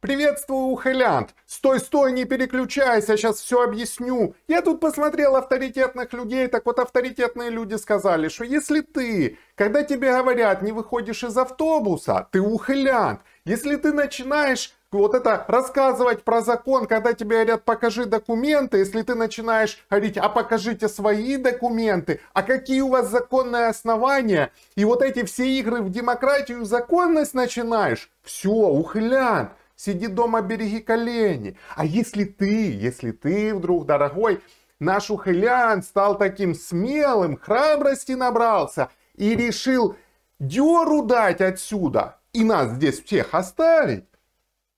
Приветствую, Хэлянт! Стой, стой, не переключайся, сейчас все объясню. Я тут посмотрел авторитетных людей, так вот авторитетные люди сказали, что если ты, когда тебе говорят, не выходишь из автобуса, ты ухылянт. Если ты начинаешь вот это рассказывать про закон, когда тебе говорят, покажи документы, если ты начинаешь говорить, а покажите свои документы, а какие у вас законные основания, и вот эти все игры в демократию, законность начинаешь, все, ухлянт сиди дома, береги колени. А если ты, если ты вдруг, дорогой, наш ухылян стал таким смелым, храбрости набрался и решил деру дать отсюда и нас здесь всех оставить,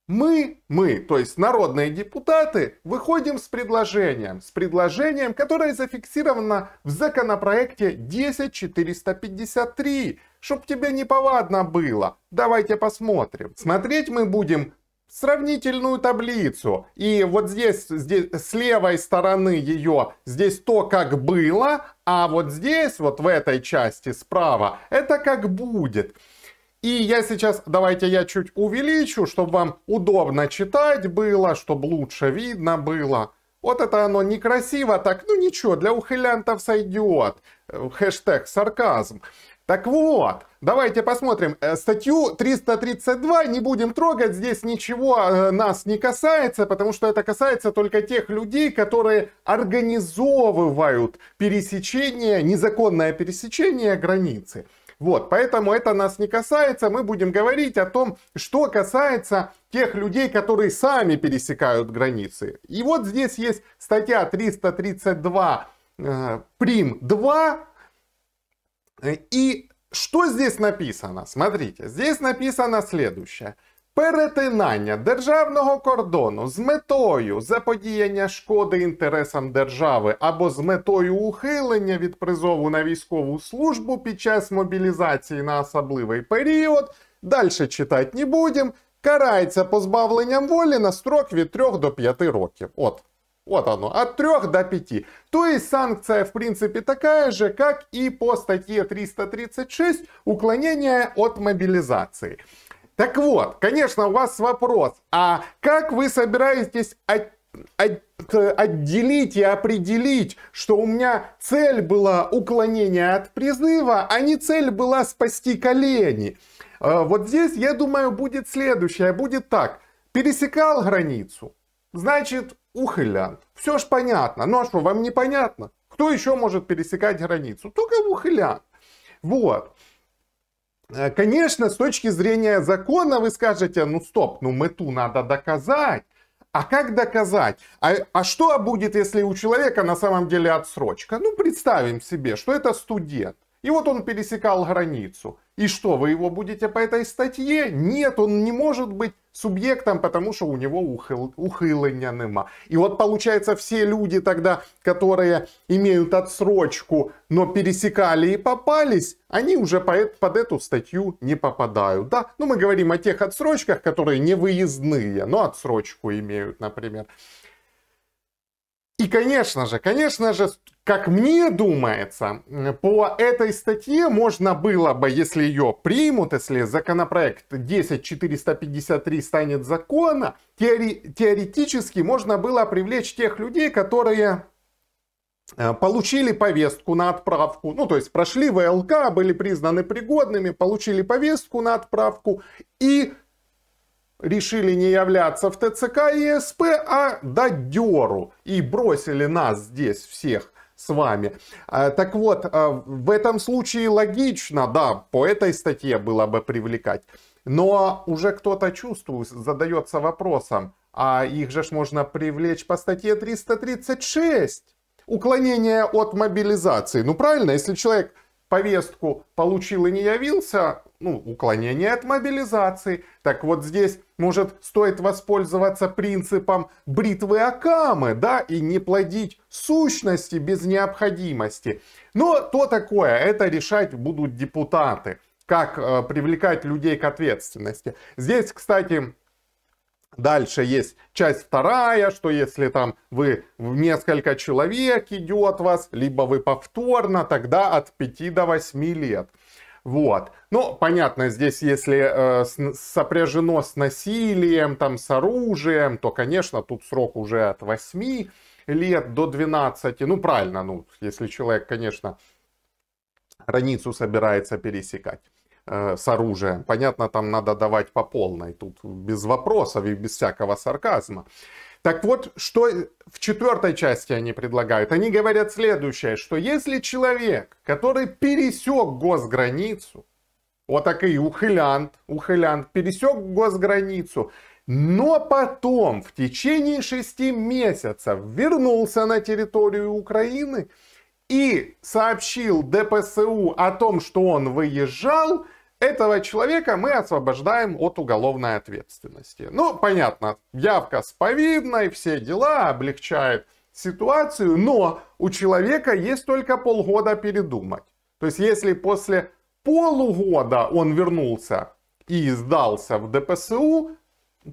мы, мы, то есть народные депутаты, выходим с предложением, с предложением, которое зафиксировано в законопроекте 10453, чтобы тебе неповадно было. Давайте посмотрим. Смотреть мы будем сравнительную таблицу. И вот здесь, здесь с левой стороны ее, здесь то, как было, а вот здесь, вот в этой части справа, это как будет. И я сейчас, давайте я чуть увеличу, чтобы вам удобно читать было, чтобы лучше видно было. Вот это оно некрасиво, так, ну ничего, для ухылянтов сойдет. Хэштег сарказм. Так вот, давайте посмотрим. Э, статью 332 не будем трогать, здесь ничего э, нас не касается, потому что это касается только тех людей, которые организовывают пересечение, незаконное пересечение границы. Вот, поэтому это нас не касается. Мы будем говорить о том, что касается тех людей, которые сами пересекают границы. И вот здесь есть статья 332 э, прим 2. И что здесь написано? Смотрите, здесь написано следующее. Перетинання державного кордону з метою заподіяння шкоди інтересам держави або з метою ухилення від призову на військову службу під час мобілізації на особливий період, далі читати не будемо, карається позбавленням волі на строк від 3 до 5 років. От. от оно, от 3 до 5. То есть санкция, в принципе, такая же, как и по статье 336 «Уклонение от мобилизации». Так вот, конечно, у вас вопрос, а как вы собираетесь от, от, отделить и определить, что у меня цель была уклонение от призыва, а не цель была спасти колени? Э, вот здесь, я думаю, будет следующее, будет так. Пересекал границу, значит, ухылян. Все ж понятно. Ну а что, вам непонятно? Кто еще может пересекать границу? Только ухылян. Вот. Э, конечно, с точки зрения закона вы скажете, ну стоп, ну мыту надо доказать. А как доказать? А, а что будет, если у человека на самом деле отсрочка? Ну, представим себе, что это студент. И вот он пересекал границу. И что, вы его будете по этой статье? Нет, он не может быть субъектом, потому что у него ухил, ухилення нема. И вот получается все люди тогда, которые имеют отсрочку, но пересекали и попались, они уже под эту статью не попадают. Да? Ну мы говорим о тех отсрочках, которые не выездные, но отсрочку имеют, например. И, конечно же, конечно же, как мне думается, по этой статье можно было бы, если ее примут, если законопроект 10453 станет законом, теори- теоретически можно было привлечь тех людей, которые э, получили повестку на отправку, ну то есть прошли ВЛК, были признаны пригодными, получили повестку на отправку и решили не являться в ТЦК и СП, а дать деру. И бросили нас здесь всех с вами. А, так вот, а, в этом случае логично, да, по этой статье было бы привлекать. Но уже кто-то чувствует, задается вопросом, а их же можно привлечь по статье 336. Уклонение от мобилизации. Ну правильно, если человек повестку получил и не явился, ну, уклонение от мобилизации. Так вот здесь, может, стоит воспользоваться принципом бритвы Акамы, да, и не плодить сущности без необходимости. Но то такое, это решать будут депутаты, как э, привлекать людей к ответственности. Здесь, кстати, Дальше есть часть вторая, что если там вы несколько человек идет вас, либо вы повторно, тогда от 5 до 8 лет. Вот. Ну, понятно, здесь если э, с, сопряжено с насилием, там, с оружием, то, конечно, тут срок уже от 8 лет до 12. Ну, правильно, ну, если человек, конечно, границу собирается пересекать. Э, с оружием. Понятно, там надо давать по полной, тут без вопросов и без всякого сарказма. Так вот, что в четвертой части они предлагают? Они говорят следующее, что если человек, который пересек госграницу, вот такой ухылянт, ухылянт, пересек госграницу, но потом в течение шести месяцев вернулся на территорию Украины – и сообщил ДПСУ о том, что он выезжал, этого человека мы освобождаем от уголовной ответственности. Ну, понятно, явка с повидной, все дела, облегчает ситуацию, но у человека есть только полгода передумать. То есть, если после полугода он вернулся и сдался в ДПСУ,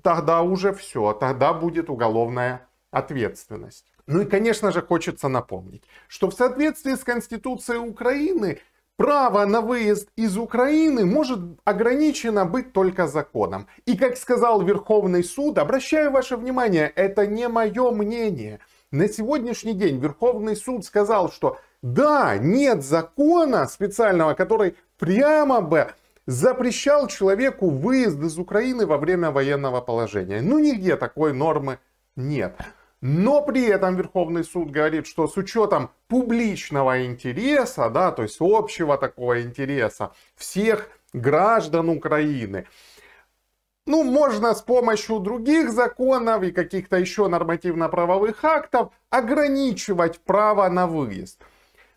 тогда уже все, тогда будет уголовная ответственность. Ну и, конечно же, хочется напомнить, что в соответствии с Конституцией Украины право на выезд из Украины может ограничено быть только законом. И, как сказал Верховный суд, обращаю ваше внимание, это не мое мнение. На сегодняшний день Верховный суд сказал, что да, нет закона специального, который прямо бы запрещал человеку выезд из Украины во время военного положения. Ну, нигде такой нормы нет. Но при этом Верховный суд говорит, что с учетом публичного интереса, да, то есть общего такого интереса всех граждан Украины, ну, можно с помощью других законов и каких-то еще нормативно-правовых актов ограничивать право на выезд.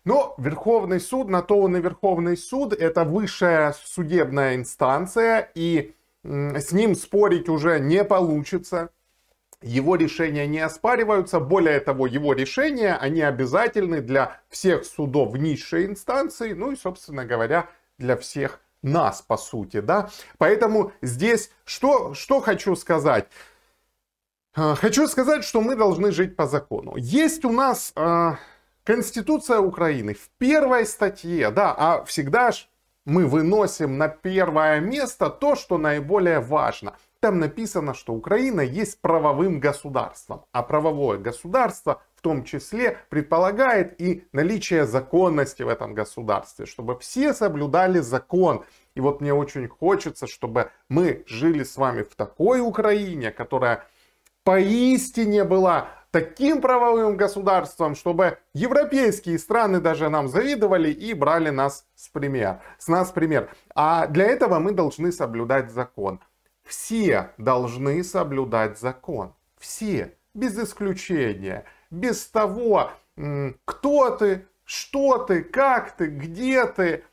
Но Верховный суд, на то он и Верховный суд, это высшая судебная инстанция, и с ним спорить уже не получится его решения не оспариваются. Более того, его решения, они обязательны для всех судов низшей инстанции, ну и, собственно говоря, для всех нас, по сути, да. Поэтому здесь что, что хочу сказать? А, хочу сказать, что мы должны жить по закону. Есть у нас э, Конституция Украины в первой статье, да, а всегда ж мы выносим на первое место то, что наиболее важно там написано, что Украина есть правовым государством, а правовое государство в том числе предполагает и наличие законности в этом государстве, чтобы все соблюдали закон. И вот мне очень хочется, чтобы мы жили с вами в такой Украине, которая поистине была таким правовым государством, чтобы европейские страны даже нам завидовали и брали нас с пример, с нас пример. А для этого мы должны соблюдать закон. Все должны соблюдать закон. Все, без исключения, без того, кто ты, что ты, как ты, где ты,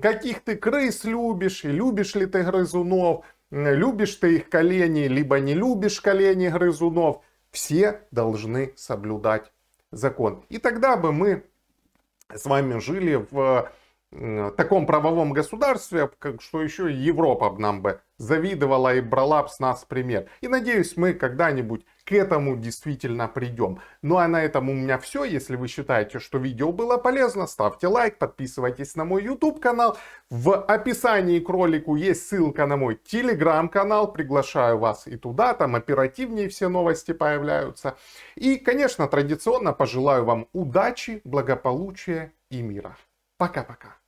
каких ты крыс любишь, и любишь ли ты грызунов, любишь ты их колени, либо не любишь колени грызунов. Все должны соблюдать закон. И тогда бы мы с вами жили в таком правовом государстве, как, что еще Европа бы нам бы завидовала и брала бы с нас пример. И надеюсь, мы когда-нибудь к этому действительно придем. Ну а на этом у меня все. Если вы считаете, что видео было полезно, ставьте лайк, подписывайтесь на мой YouTube канал. В описании к ролику есть ссылка на мой Telegram канал. Приглашаю вас и туда, там оперативнее все новости появляются. И, конечно, традиционно пожелаю вам удачи, благополучия и мира. Пока-пока.